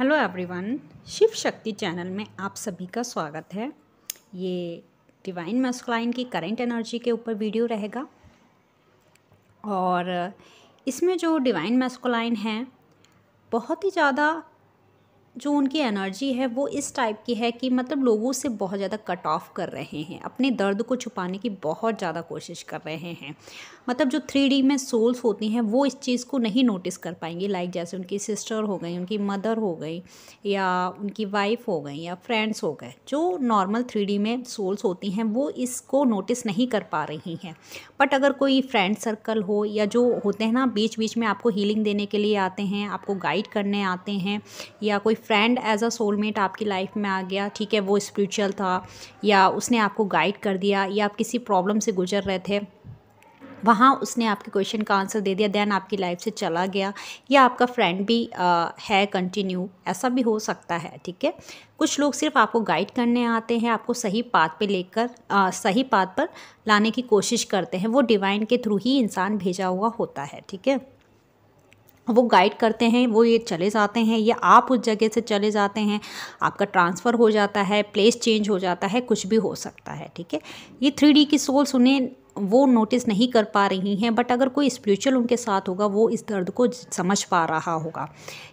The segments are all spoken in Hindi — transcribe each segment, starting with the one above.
हेलो एवरीवन शिव शक्ति चैनल में आप सभी का स्वागत है ये डिवाइन मस्कलाइन की करंट एनर्जी के ऊपर वीडियो रहेगा और इसमें जो डिवाइन मस्कलाइन है बहुत ही ज़्यादा जो उनकी एनर्जी है वो इस टाइप की है कि मतलब लोगों से बहुत ज़्यादा कट ऑफ कर रहे हैं अपने दर्द को छुपाने की बहुत ज़्यादा कोशिश कर रहे हैं मतलब जो थ्री डी में सोल्स होती हैं वो इस चीज़ को नहीं नोटिस कर पाएंगे लाइक जैसे उनकी सिस्टर हो गई उनकी मदर हो गई या उनकी वाइफ हो गई या फ्रेंड्स हो गए जो नॉर्मल थ्री में सोल्स होती हैं वो इसको नोटिस नहीं कर पा रही हैं बट अगर कोई फ्रेंड सर्कल हो या जो होते हैं ना बीच बीच में आपको हीलिंग देने के लिए आते हैं आपको गाइड करने आते हैं या कोई फ्रेंड एज अ सोलमेट आपकी लाइफ में आ गया ठीक है वो स्पिरिचुअल था या उसने आपको गाइड कर दिया या आप किसी प्रॉब्लम से गुजर रहे थे वहाँ उसने आपके क्वेश्चन का आंसर दे दिया देन आपकी लाइफ से चला गया या आपका फ्रेंड भी आ, है कंटिन्यू ऐसा भी हो सकता है ठीक है कुछ लोग सिर्फ आपको गाइड करने आते हैं आपको सही पाथ पे लेकर सही पाथ पर लाने की कोशिश करते हैं वो डिवाइन के थ्रू ही इंसान भेजा हुआ होता है ठीक है वो गाइड करते हैं वो ये चले जाते हैं या आप उस जगह से चले जाते हैं आपका ट्रांसफ़र हो जाता है प्लेस चेंज हो जाता है कुछ भी हो सकता है ठीक है ये थ्री की सोल्स उन्हें वो नोटिस नहीं कर पा रही हैं बट अगर कोई स्पिरिचुअल उनके साथ होगा वो इस दर्द को समझ पा रहा होगा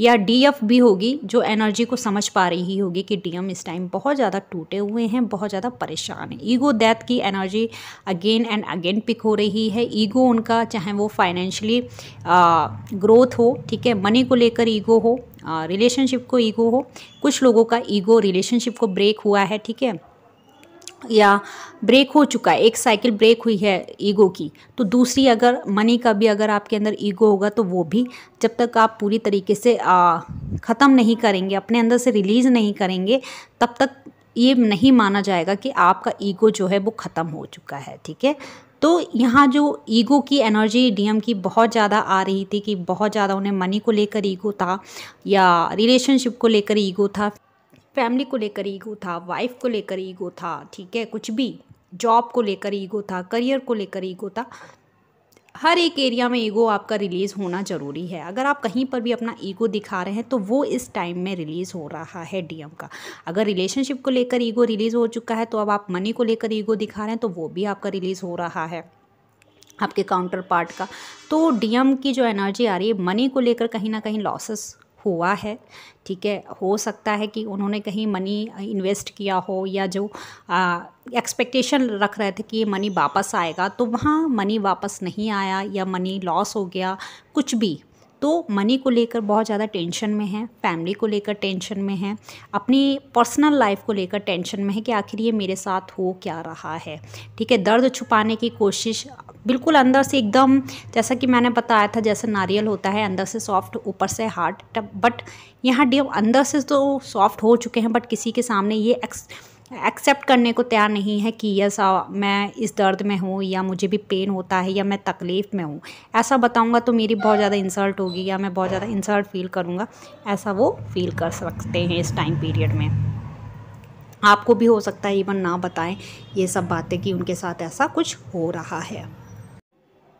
या डीएफ भी होगी जो एनर्जी को समझ पा रही होगी कि डीएम इस टाइम बहुत ज़्यादा टूटे हुए हैं बहुत ज़्यादा परेशान है ईगो डेथ की energy again and again pick हो रही है ईगो उनका चाहे वो फाइनेंशली ग्रोथ हो ठीक है मनी को लेकर ईगो हो रिलेशनशिप को ईगो हो कुछ लोगों का ईगो रिलेशनशिप को ब्रेक हुआ है ठीक है या ब्रेक हो चुका है एक साइकिल ब्रेक हुई है ईगो की तो दूसरी अगर मनी का भी अगर आपके अंदर ईगो होगा तो वो भी जब तक आप पूरी तरीके से ख़त्म नहीं करेंगे अपने अंदर से रिलीज़ नहीं करेंगे तब तक ये नहीं माना जाएगा कि आपका ईगो जो है वो ख़त्म हो चुका है ठीक है तो यहाँ जो ईगो की एनर्जी डीएम की बहुत ज़्यादा आ रही थी कि बहुत ज़्यादा उन्हें मनी को लेकर ईगो था या रिलेशनशिप को लेकर ईगो था फैमिली को लेकर ईगो था वाइफ को लेकर ईगो था ठीक है कुछ भी जॉब को लेकर ईगो था करियर को लेकर ईगो था हर एक एरिया में ईगो आपका रिलीज़ होना ज़रूरी है अगर आप कहीं पर भी अपना ईगो दिखा रहे हैं तो वो इस टाइम में रिलीज़ हो रहा है डीएम का अगर रिलेशनशिप को लेकर ईगो रिलीज़ हो चुका है तो अब आप मनी को लेकर ईगो दिखा रहे हैं तो वो भी आपका रिलीज़ हो रहा है आपके काउंटर पार्ट का तो डीएम की जो एनर्जी आ रही है मनी को लेकर कहीं ना कहीं लॉसेस हुआ है ठीक है हो सकता है कि उन्होंने कहीं मनी इन्वेस्ट किया हो या जो एक्सपेक्टेशन रख रहे थे कि ये मनी वापस आएगा तो वहाँ मनी वापस नहीं आया या मनी लॉस हो गया कुछ भी तो मनी को लेकर बहुत ज़्यादा टेंशन में है फैमिली को लेकर टेंशन में है अपनी पर्सनल लाइफ को लेकर टेंशन में है कि आखिर ये मेरे साथ हो क्या रहा है ठीक है दर्द छुपाने की कोशिश बिल्कुल अंदर से एकदम जैसा कि मैंने बताया था जैसे नारियल होता है अंदर से सॉफ्ट ऊपर से हार्ड बट यहाँ डीएम अंदर से तो सॉफ्ट हो चुके हैं बट किसी के सामने ये एक्स एक्सेप्ट करने को तैयार नहीं है कि यस मैं इस दर्द में हूँ या मुझे भी पेन होता है या मैं तकलीफ़ में हूँ ऐसा बताऊँगा तो मेरी बहुत ज़्यादा इंसल्ट होगी या मैं बहुत ज़्यादा इंसल्ट फील करूँगा ऐसा वो फील कर सकते हैं इस टाइम पीरियड में आपको भी हो सकता है इवन ना बताएं ये सब बातें कि उनके साथ ऐसा कुछ हो रहा है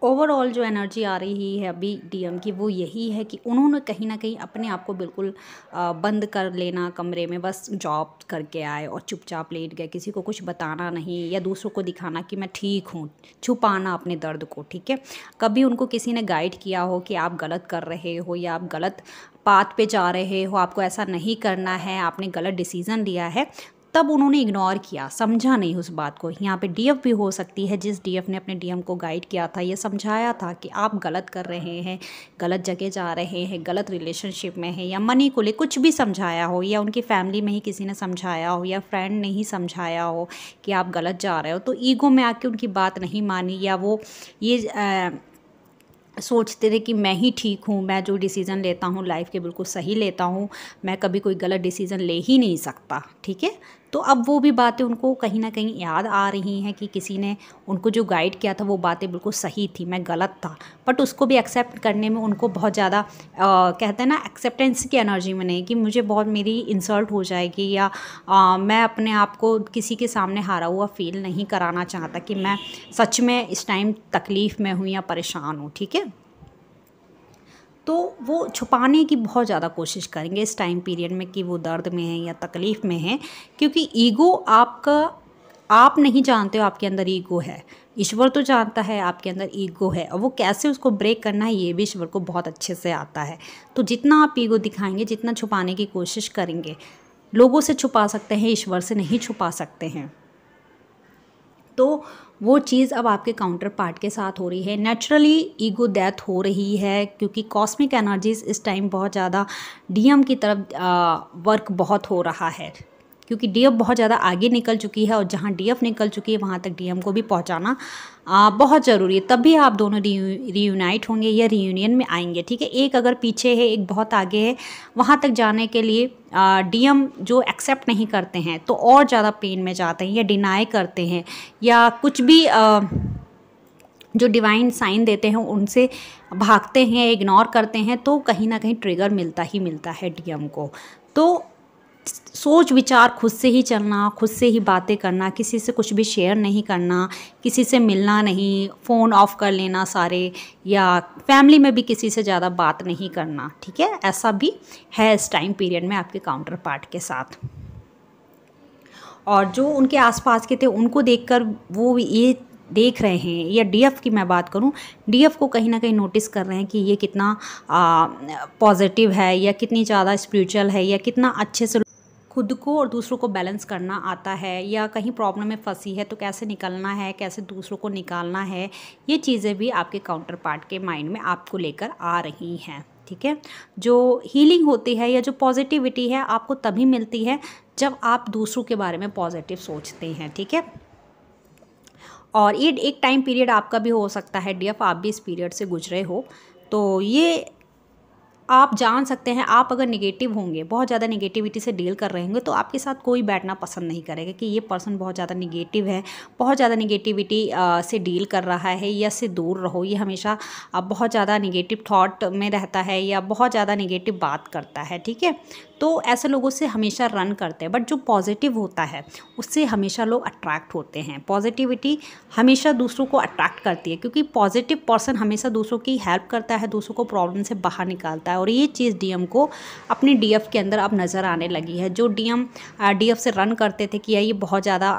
ओवरऑल जो एनर्जी आ रही है अभी डीएम की वो यही है कि उन्होंने कहीं ना कहीं अपने आप को बिल्कुल बंद कर लेना कमरे में बस जॉब करके आए और चुपचाप लेट गए किसी को कुछ बताना नहीं या दूसरों को दिखाना कि मैं ठीक हूँ छुपाना अपने दर्द को ठीक है कभी उनको किसी ने गाइड किया हो कि आप गलत कर रहे हो या आप गलत पाथ पे जा रहे हो आपको ऐसा नहीं करना है आपने गलत डिसीज़न लिया है तब उन्होंने इग्नोर किया समझा नहीं उस बात को यहाँ पे डीएफ भी हो सकती है जिस डीएफ ने अपने डीएम को गाइड किया था ये समझाया था कि आप गलत कर रहे हैं गलत जगह जा रहे हैं गलत रिलेशनशिप में है या मनी को ले कुछ भी समझाया हो या उनकी फैमिली में ही किसी ने समझाया हो या फ्रेंड ने ही समझाया हो कि आप गलत जा रहे हो तो ईगो में आके उनकी बात नहीं मानी या वो ये आ, सोचते थे कि मैं ही ठीक हूँ मैं जो डिसीज़न लेता हूँ लाइफ के बिल्कुल सही लेता हूँ मैं कभी कोई गलत डिसीज़न ले ही नहीं सकता ठीक है तो अब वो भी बातें उनको कहीं ना कहीं याद आ रही हैं कि किसी ने उनको जो गाइड किया था वो बातें बिल्कुल सही थी मैं गलत था बट उसको भी एक्सेप्ट करने में उनको बहुत ज़्यादा कहते हैं ना एक्सेप्टेंस की एनर्जी में नहीं कि मुझे बहुत मेरी इंसल्ट हो जाएगी या आ, मैं अपने आप को किसी के सामने हारा हुआ फील नहीं कराना चाहता कि मैं सच में इस टाइम तकलीफ़ में हूँ या परेशान हूँ ठीक है तो वो छुपाने की बहुत ज़्यादा कोशिश करेंगे इस टाइम पीरियड में कि वो दर्द में है या तकलीफ़ में है क्योंकि ईगो आपका आप नहीं जानते हो आपके अंदर ईगो है ईश्वर तो जानता है आपके अंदर ईगो है और वो कैसे उसको ब्रेक करना है ये भी ईश्वर को बहुत अच्छे से आता है तो जितना आप ईगो दिखाएंगे जितना छुपाने की कोशिश करेंगे लोगों से छुपा सकते हैं ईश्वर से नहीं छुपा सकते हैं तो वो चीज़ अब आपके काउंटर पार्ट के साथ हो रही है नेचुरली ईगो डेथ हो रही है क्योंकि कॉस्मिक एनर्जीज इस टाइम बहुत ज़्यादा डीएम की तरफ वर्क बहुत हो रहा है क्योंकि डीएफ बहुत ज़्यादा आगे निकल चुकी है और जहाँ डीएफ निकल चुकी है वहाँ तक डीएम को भी पहुँचाना बहुत ज़रूरी है तभी आप दोनों रीयूनाइट होंगे या रीयूनियन में आएंगे ठीक है एक अगर पीछे है एक बहुत आगे है वहाँ तक जाने के लिए डीएम जो एक्सेप्ट नहीं करते हैं तो और ज़्यादा पेन में जाते हैं या डिनाई करते हैं या कुछ भी आ, जो डिवाइन साइन देते हैं उनसे भागते हैं इग्नोर करते हैं तो कहीं ना कहीं ट्रिगर मिलता ही मिलता है डीएम को तो सोच विचार खुद से ही चलना खुद से ही बातें करना किसी से कुछ भी शेयर नहीं करना किसी से मिलना नहीं फ़ोन ऑफ कर लेना सारे या फैमिली में भी किसी से ज़्यादा बात नहीं करना ठीक है ऐसा भी है इस टाइम पीरियड में आपके काउंटर पार्ट के साथ और जो उनके आसपास के थे उनको देखकर वो ये देख रहे हैं या डीएफ की मैं बात करूं डीएफ को कहीं ना कहीं नोटिस कर रहे हैं कि ये कितना पॉजिटिव है या कितनी ज़्यादा स्पिरिचुअल है या कितना अच्छे से खुद को और दूसरों को बैलेंस करना आता है या कहीं प्रॉब्लम में फंसी है तो कैसे निकलना है कैसे दूसरों को निकालना है ये चीज़ें भी आपके काउंटर पार्ट के माइंड में आपको लेकर आ रही हैं ठीक है जो हीलिंग होती है या जो पॉजिटिविटी है आपको तभी मिलती है जब आप दूसरों के बारे में पॉजिटिव सोचते हैं ठीक है और ये एक टाइम पीरियड आपका भी हो सकता है डी आप भी इस पीरियड से गुजरे हो तो ये आप जान सकते हैं आप अगर निगेटिव होंगे बहुत ज़्यादा निगेटिविटी से डील कर रहे होंगे तो आपके साथ कोई बैठना पसंद नहीं करेगा कि ये पर्सन बहुत ज़्यादा निगेटिव है बहुत ज़्यादा निगेटिविटी से डील कर रहा है या से दूर रहो ये हमेशा बहुत ज़्यादा निगेटिव थाट में रहता है या बहुत ज़्यादा निगेटिव बात करता है ठीक है तो ऐसे लोगों से हमेशा रन करते हैं बट जो पॉजिटिव होता है उससे हमेशा लोग अट्रैक्ट होते हैं पॉजिटिविटी हमेशा दूसरों को अट्रैक्ट करती है क्योंकि पॉजिटिव पर्सन हमेशा दूसरों की हेल्प करता है दूसरों को प्रॉब्लम से बाहर निकालता है और ये चीज़ डीएम को अपने डीएफ के अंदर अब नज़र आने लगी है जो डीएम डीएफ से रन करते थे कि ये बहुत ज़्यादा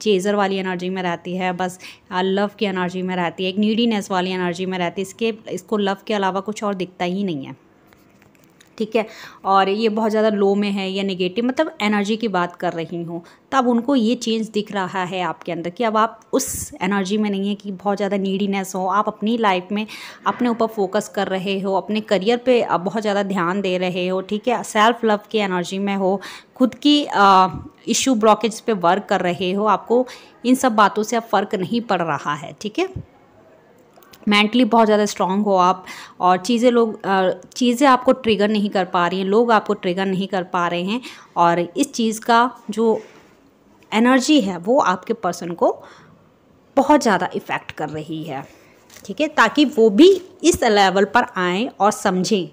चेज़र वाली एनर्जी में रहती है बस लव की एनर्जी में रहती है एक नीडीनेस वाली एनर्जी में रहती है इसके इसको लव के अलावा कुछ और दिखता ही नहीं है ठीक है और ये बहुत ज़्यादा लो में है या नेगेटिव मतलब एनर्जी की बात कर रही हूँ तब उनको ये चेंज दिख रहा है आपके अंदर कि अब आप उस एनर्जी में नहीं है कि बहुत ज़्यादा नीडीनेस हो आप अपनी लाइफ में अपने ऊपर फोकस कर रहे हो अपने करियर पे आप बहुत ज़्यादा ध्यान दे रहे हो ठीक है सेल्फ लव की एनर्जी में हो खुद की इशू ब्लॉकेज पे वर्क कर रहे हो आपको इन सब बातों से अब फ़र्क नहीं पड़ रहा है ठीक है मेंटली बहुत ज़्यादा स्ट्रांग हो आप और चीज़ें लोग चीज़ें आपको ट्रिगर नहीं कर पा रही हैं लोग आपको ट्रिगर नहीं कर पा रहे हैं और इस चीज़ का जो एनर्जी है वो आपके पर्सन को बहुत ज़्यादा इफ़ेक्ट कर रही है ठीक है ताकि वो भी इस लेवल पर आएँ और समझें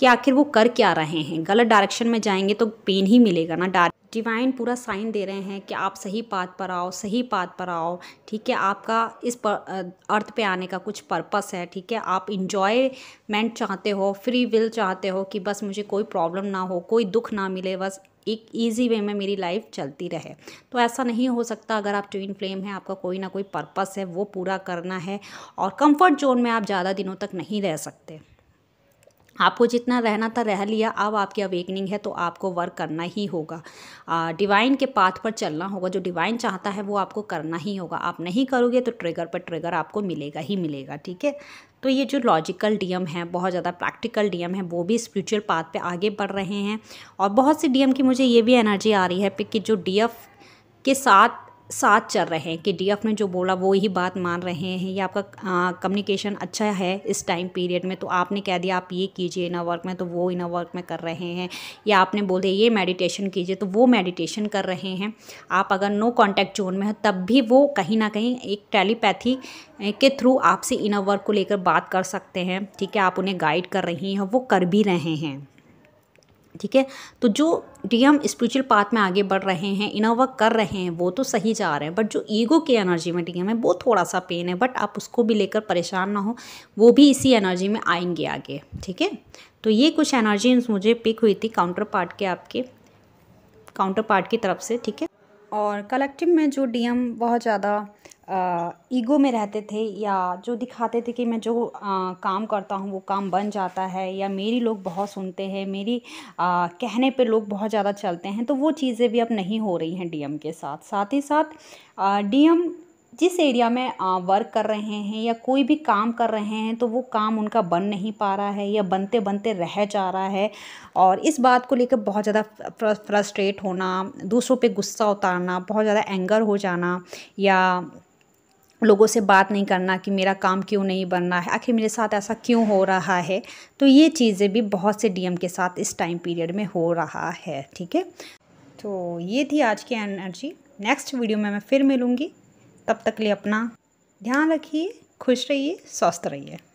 कि आखिर वो कर क्या रहे हैं गलत डायरेक्शन में जाएंगे तो पेन ही मिलेगा ना डार डिवाइन पूरा साइन दे रहे हैं कि आप सही पाथ पर आओ सही पाथ पर आओ ठीक है आपका इस पर अर्थ पे आने का कुछ पर्पस है ठीक है आप इन्जॉयमेंट चाहते हो फ्री विल चाहते हो कि बस मुझे कोई प्रॉब्लम ना हो कोई दुख ना मिले बस एक ईजी वे में मेरी लाइफ चलती रहे तो ऐसा नहीं हो सकता अगर आप ट्विन फ्लेम हैं आपका कोई ना कोई पर्पस है वो पूरा करना है और कंफर्ट जोन में आप ज़्यादा दिनों तक नहीं रह सकते आपको जितना रहना था रह लिया अब आपकी अवेकनिंग है तो आपको वर्क करना ही होगा डिवाइन के पाथ पर चलना होगा जो डिवाइन चाहता है वो आपको करना ही होगा आप नहीं करोगे तो ट्रिगर पर ट्रिगर आपको मिलेगा ही मिलेगा ठीक है तो ये जो लॉजिकल डीएम है बहुत ज़्यादा प्रैक्टिकल डीएम है वो भी स्पिरिचुअल पाथ पे आगे बढ़ रहे हैं और बहुत सी डीएम की मुझे ये भी एनर्जी आ रही है कि जो डीएफ के साथ साथ चल रहे हैं कि डी ने जो बोला वो ही बात मान रहे हैं या आपका कम्युनिकेशन अच्छा है इस टाइम पीरियड में तो आपने कह दिया आप ये कीजिए इनर वर्क में तो वो इनर वर्क में कर रहे हैं या आपने बोल दिया ये मेडिटेशन कीजिए तो वो मेडिटेशन कर रहे हैं आप अगर नो कॉन्टैक्ट जोन में है तब भी वो कहीं ना कहीं एक टेलीपैथी के थ्रू आपसे इनर वर्क को लेकर बात कर सकते हैं ठीक है आप उन्हें गाइड कर रही हैं वो कर भी रहे हैं ठीक है तो जो डीएम स्पिरिचुअल पाथ में आगे बढ़ रहे हैं इनर वर्क कर रहे हैं वो तो सही जा रहे हैं बट जो ईगो की एनर्जी में डीएम है वो थोड़ा सा पेन है बट आप उसको भी लेकर परेशान ना हो वो भी इसी एनर्जी में आएंगे आगे ठीक है तो ये कुछ एनर्जी मुझे पिक हुई थी काउंटर पार्ट के आपके काउंटर पार्ट की तरफ से ठीक है और कलेक्टिव में जो डीएम बहुत ज़्यादा ईगो में रहते थे या जो दिखाते थे कि मैं जो आ, काम करता हूँ वो काम बन जाता है या मेरी लोग बहुत सुनते हैं मेरी आ, कहने पे लोग बहुत ज़्यादा चलते हैं तो वो चीज़ें भी अब नहीं हो रही हैं डीएम के साथ साथ ही साथ डीएम जिस एरिया में वर्क कर रहे हैं या कोई भी काम कर रहे हैं तो वो काम उनका बन नहीं पा रहा है या बनते बनते रह जा रहा है और इस बात को लेकर बहुत ज़्यादा फ्रस्ट्रेट होना दूसरों पे गुस्सा उतारना बहुत ज़्यादा एंगर हो जाना या लोगों से बात नहीं करना कि मेरा काम क्यों नहीं बन रहा है आखिर मेरे साथ ऐसा क्यों हो रहा है तो ये चीज़ें भी बहुत से डीएम के साथ इस टाइम पीरियड में हो रहा है ठीक है तो ये थी आज की एनर्जी नेक्स्ट वीडियो में मैं फिर मिलूँगी तब तक लिए अपना ध्यान रखिए खुश रहिए स्वस्थ रहिए